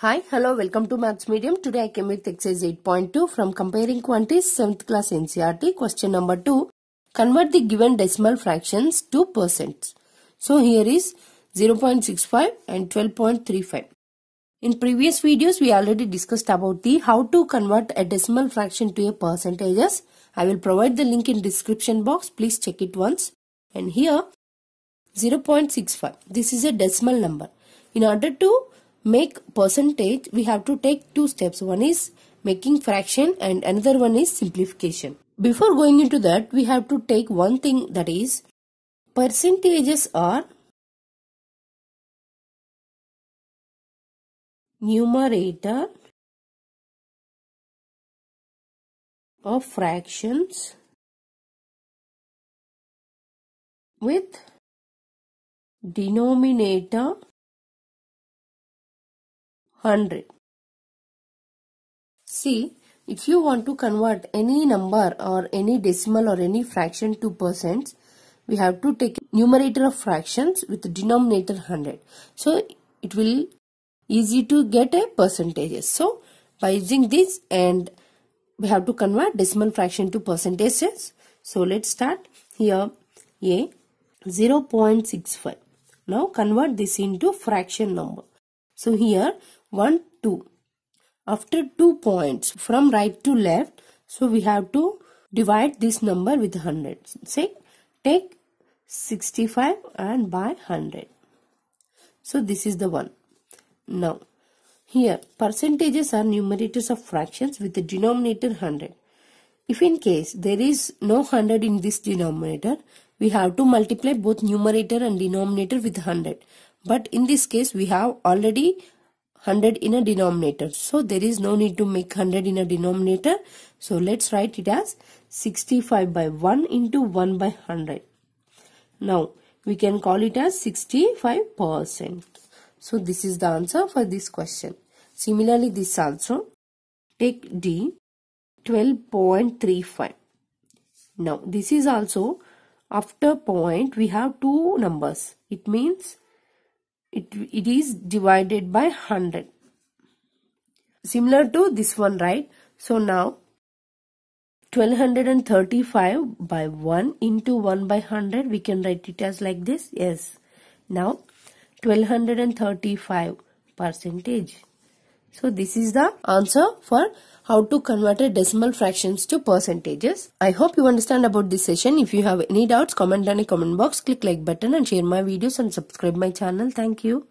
Hi, hello, welcome to Maths Medium. Today I came with exercise 8.2 from comparing quantities 7th class NCRT. Question number 2. Convert the given decimal fractions to percents. So here is 0.65 and 12.35. In previous videos we already discussed about the how to convert a decimal fraction to a percentages. I will provide the link in description box. Please check it once. And here 0.65. This is a decimal number. In order to make percentage we have to take two steps one is making fraction and another one is simplification before going into that we have to take one thing that is percentages are numerator of fractions with denominator 100. See, if you want to convert any number or any decimal or any fraction to percents, we have to take numerator of fractions with denominator 100. So, it will easy to get a percentages. So, by using this and we have to convert decimal fraction to percentages. So, let's start here A 0.65. Now, convert this into fraction number. So, here 1 2 after two points from right to left so we have to divide this number with 100 say take 65 and by 100 so this is the one now here percentages are numerators of fractions with the denominator 100 if in case there is no 100 in this denominator we have to multiply both numerator and denominator with 100 but in this case we have already 100 in a denominator. So there is no need to make 100 in a denominator. So let's write it as 65 by 1 into 1 by 100. Now we can call it as 65%. So this is the answer for this question. Similarly this also. Take D 12.35. Now this is also after point we have two numbers. It means it, it is divided by 100 similar to this one right so now 1235 by 1 into 1 by 100 we can write it as like this yes now 1235 percentage so this is the answer for how to convert decimal fractions to percentages. I hope you understand about this session. If you have any doubts, comment down in the comment box, click like button and share my videos and subscribe my channel. Thank you.